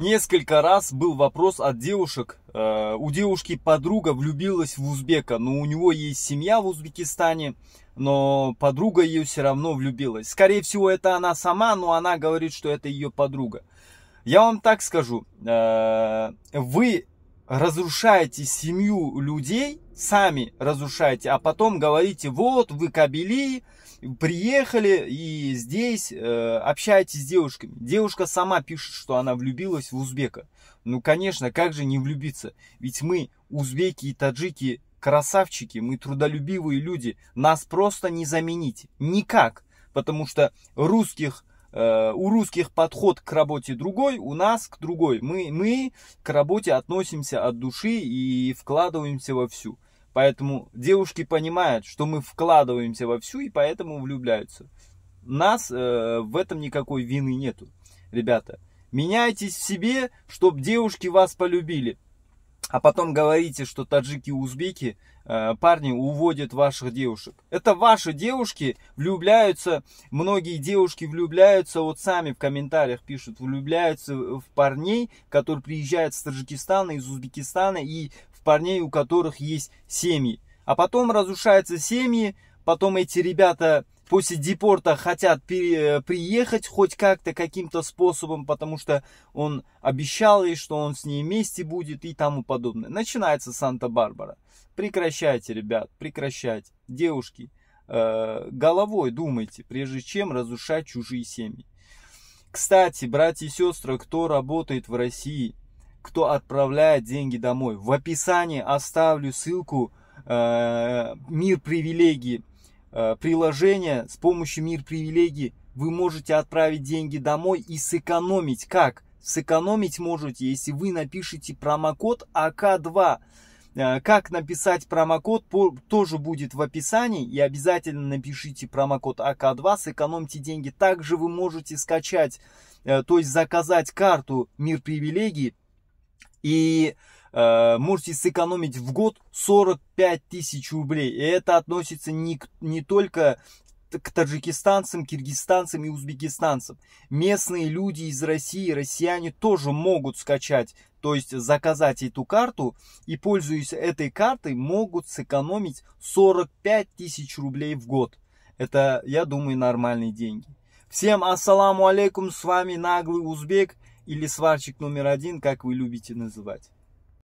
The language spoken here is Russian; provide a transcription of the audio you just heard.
Несколько раз был вопрос от девушек. Э, у девушки подруга влюбилась в узбека, но у него есть семья в Узбекистане, но подруга ее все равно влюбилась. Скорее всего, это она сама, но она говорит, что это ее подруга. Я вам так скажу, э, вы разрушаете семью людей, сами разрушаете, а потом говорите, вот вы кабели, приехали и здесь э, общаетесь с девушками. Девушка сама пишет, что она влюбилась в узбека. Ну, конечно, как же не влюбиться? Ведь мы, узбеки и таджики, красавчики, мы трудолюбивые люди. Нас просто не заменить. Никак. Потому что русских э, у русских подход к работе другой, у нас к другой. Мы, мы к работе относимся от души и вкладываемся во всю. Поэтому девушки понимают, что мы вкладываемся во всю и поэтому влюбляются. Нас э, в этом никакой вины нету, ребята. Меняйтесь в себе, чтобы девушки вас полюбили. А потом говорите, что таджики и узбеки, э, парни, уводят ваших девушек. Это ваши девушки влюбляются, многие девушки влюбляются, вот сами в комментариях пишут, влюбляются в парней, которые приезжают с Таджикистана, из Узбекистана, и парней, у которых есть семьи. А потом разрушаются семьи, потом эти ребята после депорта хотят при, э, приехать хоть как-то, каким-то способом, потому что он обещал ей, что он с ней вместе будет и тому подобное. Начинается Санта-Барбара. Прекращайте, ребят, прекращайте. Девушки, э, головой думайте, прежде чем разрушать чужие семьи. Кстати, братья и сестры, кто работает в России, кто отправляет деньги домой. В описании оставлю ссылку э, «Мир привилегий», э, приложение с помощью «Мир привилегий» вы можете отправить деньги домой и сэкономить. Как? Сэкономить можете, если вы напишите промокод АК2. Э, как написать промокод, тоже будет в описании. И обязательно напишите промокод АК2, сэкономьте деньги. Также вы можете скачать, э, то есть заказать карту «Мир привилегий», и э, можете сэкономить в год 45 тысяч рублей. И это относится не, не только к таджикистанцам, киргизстанцам и узбекистанцам. Местные люди из России, россияне тоже могут скачать, то есть заказать эту карту и, пользуясь этой картой, могут сэкономить 45 тысяч рублей в год. Это, я думаю, нормальные деньги. Всем ассаламу алейкум, с вами Наглый Узбек или сварщик номер один, как вы любите называть.